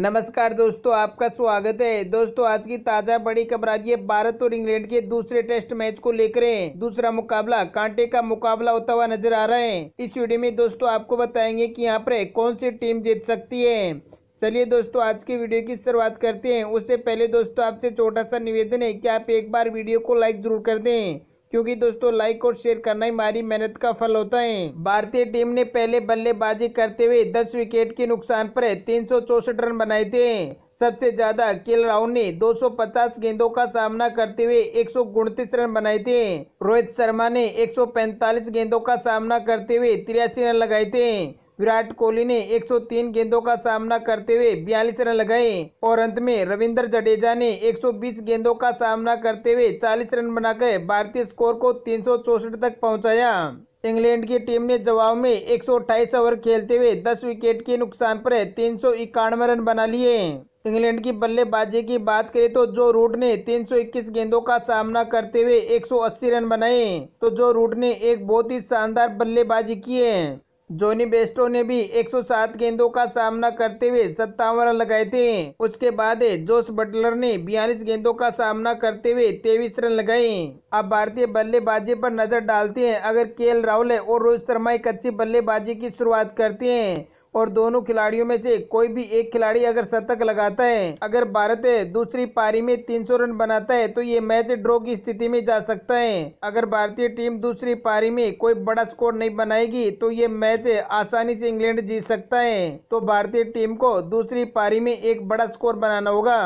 नमस्कार दोस्तों आपका स्वागत है दोस्तों आज की ताजा बड़ी खबर आज ये भारत और इंग्लैंड के दूसरे टेस्ट मैच को लेकर है दूसरा मुकाबला कांटे का मुकाबला होता हुआ नजर आ रहा है इस वीडियो में दोस्तों आपको बताएंगे कि यहाँ पर कौन सी टीम जीत सकती है चलिए दोस्तों आज की वीडियो की शुरुआत करते हैं उससे पहले दोस्तों आपसे छोटा सा निवेदन है कि आप एक बार वीडियो को लाइक जरूर कर दें क्योंकि दोस्तों लाइक और शेयर करना ही हमारी मेहनत का फल होता है भारतीय टीम ने पहले बल्लेबाजी करते हुए दस विकेट के नुकसान पर तीन रन बनाए थे सबसे ज्यादा केल राहुल ने 250 गेंदों का सामना करते हुए एक रन बनाए थे रोहित शर्मा ने 145 गेंदों का सामना करते हुए तिरासी रन लगाए थे विराट कोहली ने 103 गेंदों का सामना करते हुए बयालीस रन लगाए और अंत में रविंदर जडेजा ने 120 गेंदों का सामना करते हुए 40 रन बनाकर भारतीय स्कोर को तीन तक पहुंचाया। इंग्लैंड की टीम ने जवाब में एक ओवर खेलते हुए 10 विकेट के नुकसान पर तीन रन बना लिए इंग्लैंड की बल्लेबाजी की बात करें तो जो रूट ने 321 गेंदों का सामना करते हुए 180 रन बनाए तो जो रूट ने एक बहुत ही शानदार बल्लेबाजी की है जोनी बेस्टो ने भी 107 गेंदों का सामना करते हुए सत्तावन रन लगाए थे उसके बाद जोस बटलर ने बयालीस गेंदों का सामना करते हुए तेईस रन लगाए अब भारतीय बल्लेबाजी पर नजर डालते हैं अगर के राहुल और रोहित शर्मा एक अच्छी बल्लेबाजी की शुरुआत करते हैं और दोनों खिलाड़ियों में से कोई भी एक खिलाड़ी अगर शतक लगाता है अगर भारत दूसरी पारी में तीन रन बनाता है तो ये मैच ड्रो की स्थिति में जा सकता है अगर भारतीय टीम दूसरी पारी में कोई बड़ा स्कोर नहीं बनाएगी तो ये मैच आसानी से इंग्लैंड जीत सकता है तो भारतीय टीम को दूसरी पारी में एक बड़ा स्कोर बनाना होगा